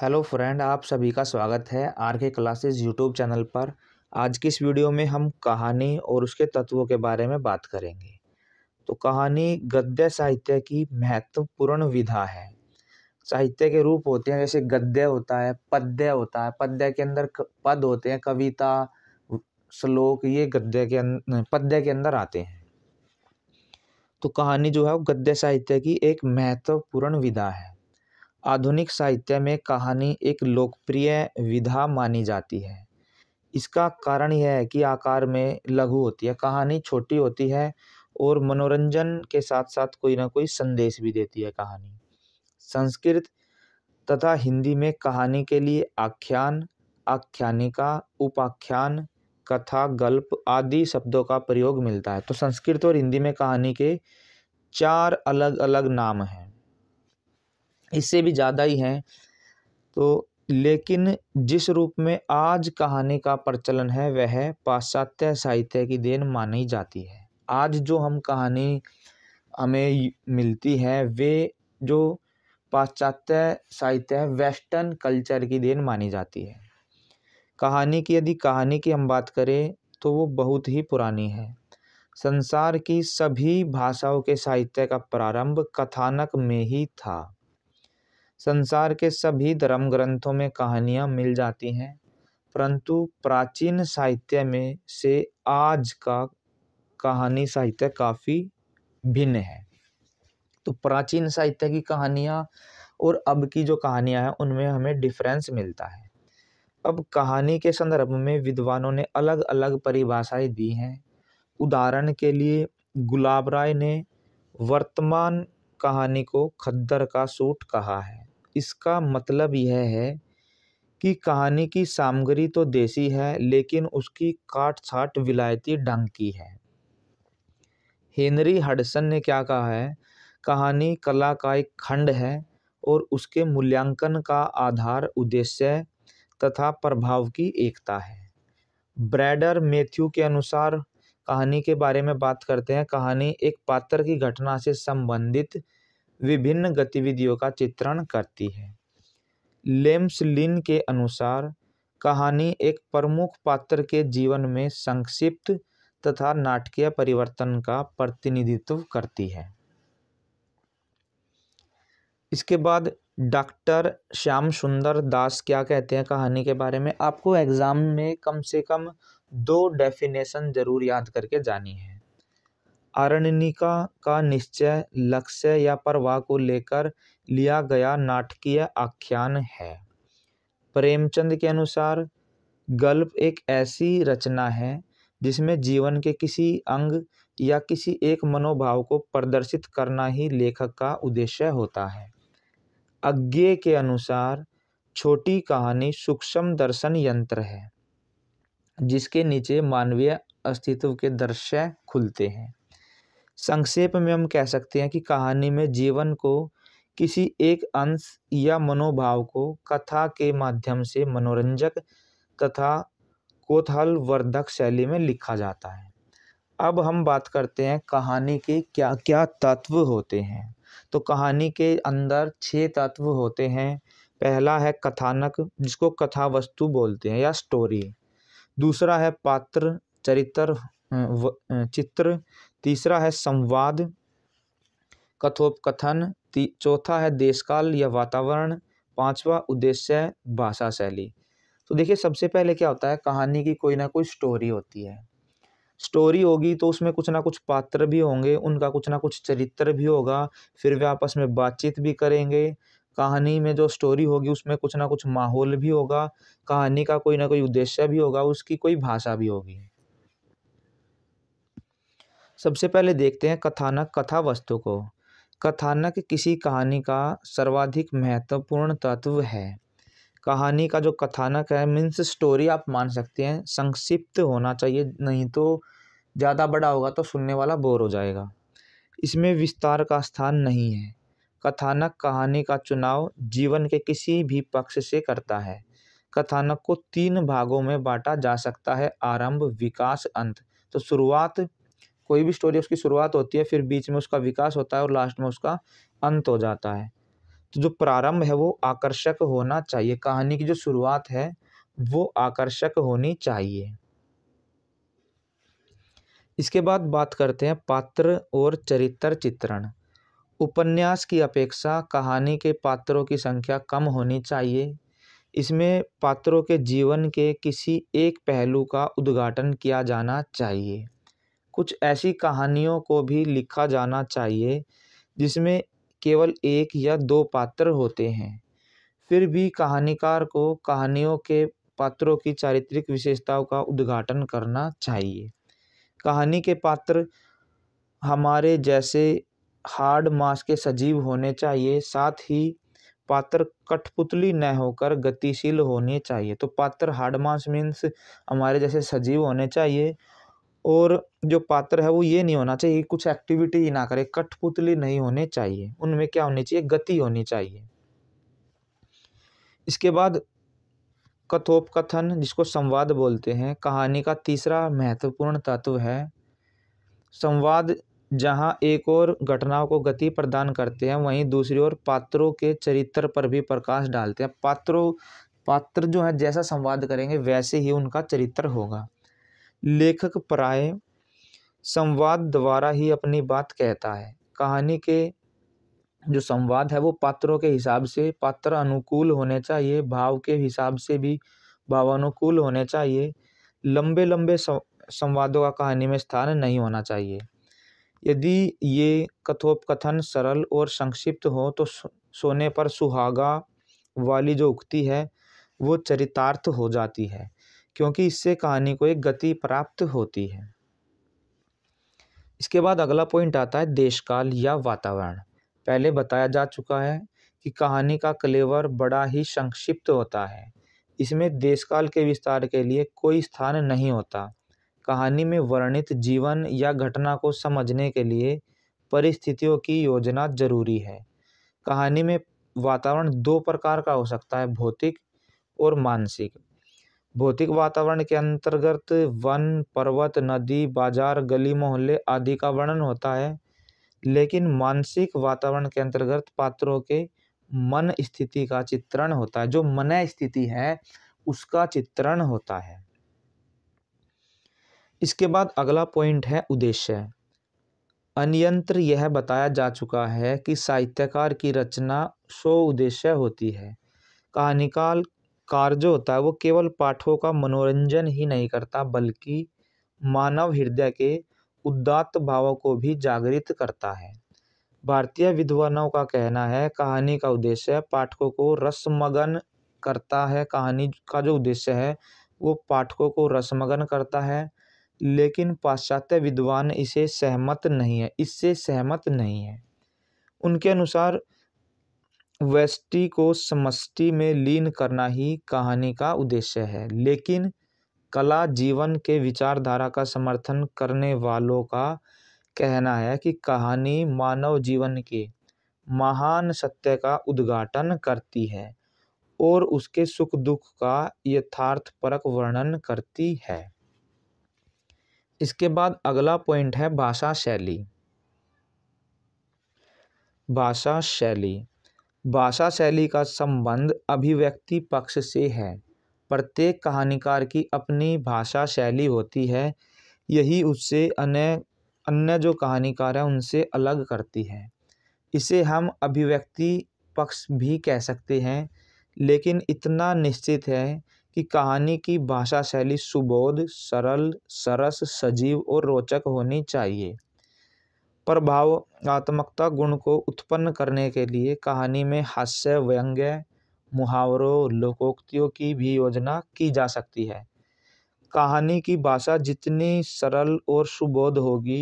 hello friend आप सभी का स्वागत है आर के क्लासेज यूट्यूब चैनल पर आज की इस वीडियो में हम कहानी और उसके तत्वों के बारे में बात करेंगे तो कहानी गद्य साहित्य की महत्वपूर्ण विधा है साहित्य के रूप होते हैं जैसे गद्य होता है पद्य होता है पद्य के अंदर पद होते हैं कविता श्लोक ये गद्य के अं, पद्य के अंदर आते हैं तो कहानी जो है वो गद्य साहित्य की एक महत्वपूर्ण विधा है आधुनिक साहित्य में कहानी एक लोकप्रिय विधा मानी जाती है इसका कारण यह है कि आकार में लघु होती है कहानी छोटी होती है और मनोरंजन के साथ साथ कोई ना कोई संदेश भी देती है कहानी संस्कृत तथा हिंदी में कहानी के लिए आख्यान आख्यानिका उपाख्यान कथा गल्प आदि शब्दों का प्रयोग मिलता है तो संस्कृत और हिंदी में कहानी के चार अलग अलग नाम हैं इससे भी ज़्यादा ही हैं तो लेकिन जिस रूप में आज कहानी का प्रचलन है वह पाश्चात्य साहित्य की देन मानी जाती है आज जो हम कहानी हमें मिलती है वे जो पाश्चात्य साहित्य है वेस्टर्न कल्चर की देन मानी जाती है कहानी की यदि कहानी की हम बात करें तो वो बहुत ही पुरानी है संसार की सभी भाषाओं के साहित्य का प्रारंभ कथानक में ही था संसार के सभी धर्म ग्रंथों में कहानियाँ मिल जाती हैं परंतु प्राचीन साहित्य में से आज का कहानी साहित्य काफ़ी भिन्न है तो प्राचीन साहित्य की कहानियाँ और अब की जो कहानियाँ हैं उनमें हमें डिफरेंस मिलता है अब कहानी के संदर्भ में विद्वानों ने अलग अलग परिभाषाएं दी हैं उदाहरण के लिए गुलाब राय ने वर्तमान कहानी को खद्दर का सूट कहा है इसका मतलब यह है कि कहानी की सामग्री तो देसी है लेकिन उसकी काट छाट विलायती ढंग की है हेनरी हडसन ने क्या कहा है कहानी कला का एक खंड है और उसके मूल्यांकन का आधार उद्देश्य तथा प्रभाव की एकता है ब्रैडर मैथ्यू के अनुसार कहानी के बारे में बात करते हैं कहानी एक पात्र की घटना से संबंधित विभिन्न गतिविधियों का चित्रण करती है लेम्सलिन के अनुसार कहानी एक प्रमुख पात्र के जीवन में संक्षिप्त तथा नाटकीय परिवर्तन का प्रतिनिधित्व करती है इसके बाद डॉक्टर श्याम सुंदर दास क्या कहते हैं कहानी के बारे में आपको एग्ज़ाम में कम से कम दो डेफिनेशन ज़रूर याद करके जानी है आरण्यिका का निश्चय लक्ष्य या प्रवाह को लेकर लिया गया नाटकीय आख्यान है प्रेमचंद के अनुसार गल्प एक ऐसी रचना है जिसमें जीवन के किसी अंग या किसी एक मनोभाव को प्रदर्शित करना ही लेखक का उद्देश्य होता है अज्ञे के अनुसार छोटी कहानी सूक्ष्म दर्शन यंत्र है जिसके नीचे मानवीय अस्तित्व के दृश्य खुलते हैं संक्षेप में हम कह सकते हैं कि कहानी में जीवन को किसी एक अंश या मनोभाव को कथा के माध्यम से मनोरंजक तथा कोथल वर्धक शैली में लिखा जाता है अब हम बात करते हैं कहानी के क्या क्या तत्व होते हैं तो कहानी के अंदर छह तत्व होते हैं पहला है कथानक जिसको कथा वस्तु बोलते हैं या स्टोरी दूसरा है पात्र चरित्र चित्र तीसरा है संवाद कथोपकथन चौथा है देशकाल या वातावरण पांचवा उद्देश्य है भाषा शैली तो देखिए सबसे पहले क्या होता है कहानी की कोई ना कोई स्टोरी होती है स्टोरी होगी तो उसमें कुछ ना कुछ पात्र भी होंगे उनका कुछ ना कुछ चरित्र भी होगा फिर वे आपस में बातचीत भी करेंगे कहानी में जो स्टोरी होगी उसमें कुछ ना कुछ माहौल भी होगा कहानी का कोई ना कोई उद्देश्य भी होगा उसकी कोई भाषा भी होगी सबसे पहले देखते हैं कथानक कथा वस्तु को कथानक किसी कहानी का सर्वाधिक महत्वपूर्ण तत्व है कहानी का जो कथानक है मीन्स स्टोरी आप मान सकते हैं संक्षिप्त होना चाहिए नहीं तो ज़्यादा बड़ा होगा तो सुनने वाला बोर हो जाएगा इसमें विस्तार का स्थान नहीं है कथानक कहानी का चुनाव जीवन के किसी भी पक्ष से करता है कथानक को तीन भागों में बांटा जा सकता है आरंभ विकास अंत तो शुरुआत कोई भी स्टोरी उसकी शुरुआत होती है फिर बीच में उसका विकास होता है और लास्ट में उसका अंत हो जाता है तो जो प्रारंभ है वो आकर्षक होना चाहिए कहानी की जो शुरुआत है वो आकर्षक होनी चाहिए इसके बाद बात करते हैं पात्र और चरित्र चित्रण उपन्यास की अपेक्षा कहानी के पात्रों की संख्या कम होनी चाहिए इसमें पात्रों के जीवन के किसी एक पहलू का उद्घाटन किया जाना चाहिए कुछ ऐसी कहानियों को भी लिखा जाना चाहिए जिसमें केवल एक या दो पात्र होते हैं फिर भी कहानीकार को कहानियों के पात्रों की चारित्रिक विशेषताओं का उद्घाटन करना चाहिए कहानी के पात्र हमारे जैसे हार्ड मास के सजीव होने चाहिए साथ ही पात्र कठपुतली न होकर गतिशील होने चाहिए तो पात्र हार्ड मास मीन्स हमारे जैसे सजीव होने चाहिए और जो पात्र है वो ये नहीं होना चाहिए कुछ एक्टिविटी ही ना करे कठपुतली नहीं होने चाहिए उनमें क्या होनी चाहिए गति होनी चाहिए इसके बाद कथोपकथन जिसको संवाद बोलते हैं कहानी का तीसरा महत्वपूर्ण तत्व है संवाद जहाँ एक और घटनाओं को गति प्रदान करते हैं वहीं दूसरी ओर पात्रों के चरित्र पर भी प्रकाश डालते हैं पात्रों पात्र जो है जैसा संवाद करेंगे वैसे ही उनका चरित्र होगा लेखक प्राय संवाद द्वारा ही अपनी बात कहता है कहानी के जो संवाद है वो पात्रों के हिसाब से पात्र अनुकूल होने चाहिए भाव के हिसाब से भी भावानुकूल होने चाहिए लंबे लंबे संवादों का कहानी में स्थान नहीं होना चाहिए यदि ये कथोपकथन सरल और संक्षिप्त हो तो सोने पर सुहागा वाली जो उक्ति है वो चरितार्थ हो जाती है क्योंकि इससे कहानी को एक गति प्राप्त होती है इसके बाद अगला पॉइंट आता है देशकाल या वातावरण पहले बताया जा चुका है कि कहानी का क्लेवर बड़ा ही संक्षिप्त होता है इसमें देशकाल के विस्तार के लिए कोई स्थान नहीं होता कहानी में वर्णित जीवन या घटना को समझने के लिए परिस्थितियों की योजना जरूरी है कहानी में वातावरण दो प्रकार का हो सकता है भौतिक और मानसिक भौतिक वातावरण के अंतर्गत वन पर्वत नदी बाजार गली मोहल्ले आदि का वर्णन होता है लेकिन मानसिक वातावरण के अंतर्गत पात्रों के मन स्थिति का चित्रण होता है जो मन स्थिति है उसका चित्रण होता है इसके बाद अगला पॉइंट है उद्देश्य अन्यंत्र यह बताया जा चुका है कि साहित्यकार की रचना सो उद्देश्य होती है कहानीकाल कार्य जो होता है वो केवल पाठकों का मनोरंजन ही नहीं करता बल्कि मानव हृदय के उदात्त भावों को भी जागृत करता है भारतीय विद्वानों का कहना है कहानी का उद्देश्य पाठकों को रसमगन करता है कहानी का जो उद्देश्य है वो पाठकों को रसमगन करता है लेकिन पाश्चात्य विद्वान इसे सहमत नहीं है इससे सहमत नहीं है उनके अनुसार व्यष्टि को समष्टि में लीन करना ही कहानी का उद्देश्य है लेकिन कला जीवन के विचारधारा का समर्थन करने वालों का कहना है कि कहानी मानव जीवन के महान सत्य का उद्घाटन करती है और उसके सुख दुख का यथार्थ परक वर्णन करती है इसके बाद अगला पॉइंट है भाषा शैली भाषा शैली भाषा शैली का संबंध अभिव्यक्ति पक्ष से है प्रत्येक कहानीकार की अपनी भाषा शैली होती है यही उससे अन्य अन्य जो कहानीकार हैं उनसे अलग करती है इसे हम अभिव्यक्ति पक्ष भी कह सकते हैं लेकिन इतना निश्चित है कि कहानी की भाषा शैली सुबोध सरल सरस सजीव और रोचक होनी चाहिए प्रभावात्मकता गुण को उत्पन्न करने के लिए कहानी में हास्य व्यंग्य मुहावरों लोकोक्तियों की भी योजना की जा सकती है कहानी की भाषा जितनी सरल और सुबोध होगी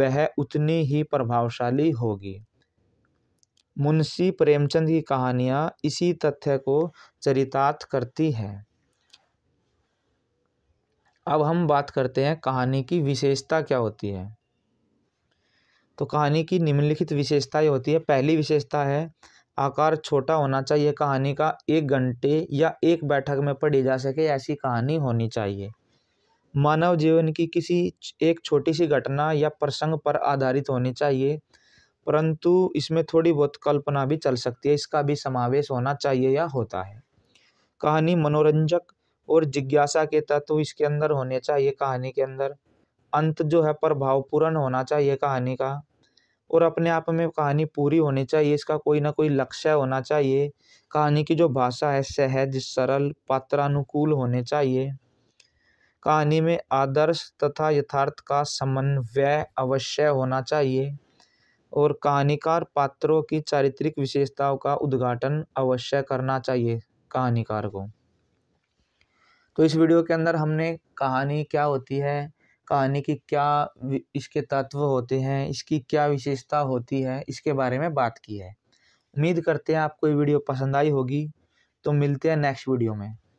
वह उतनी ही प्रभावशाली होगी मुंशी प्रेमचंद की कहानियाँ इसी तथ्य को चरितार्थ करती हैं अब हम बात करते हैं कहानी की विशेषता क्या होती है तो कहानी की निम्नलिखित विशेषता होती है पहली विशेषता है आकार छोटा होना चाहिए कहानी का एक घंटे या एक बैठक में पढ़ी जा सके ऐसी कहानी होनी चाहिए मानव जीवन की किसी एक छोटी सी घटना या प्रसंग पर आधारित होनी चाहिए परंतु इसमें थोड़ी बहुत कल्पना भी चल सकती है इसका भी समावेश होना चाहिए या होता है कहानी मनोरंजक और जिज्ञासा के तत्व इसके अंदर होने चाहिए कहानी के अंदर अंत जो है प्रभावपूर्ण होना चाहिए कहानी का और अपने आप में कहानी पूरी होनी चाहिए इसका कोई ना कोई लक्ष्य होना चाहिए कहानी की जो भाषा है सहज सरल पात्रानुकूल होने चाहिए कहानी में आदर्श तथा यथार्थ का समन्वय अवश्य होना चाहिए और कहानीकार पात्रों की चारित्रिक विशेषताओं का उद्घाटन अवश्य करना चाहिए कहानीकार को तो इस वीडियो के अंदर हमने कहानी क्या होती है कहानी की क्या इसके तत्व होते हैं इसकी क्या विशेषता होती है इसके बारे में बात की है उम्मीद करते हैं आपको ये वीडियो पसंद आई होगी तो मिलते हैं नेक्स्ट वीडियो में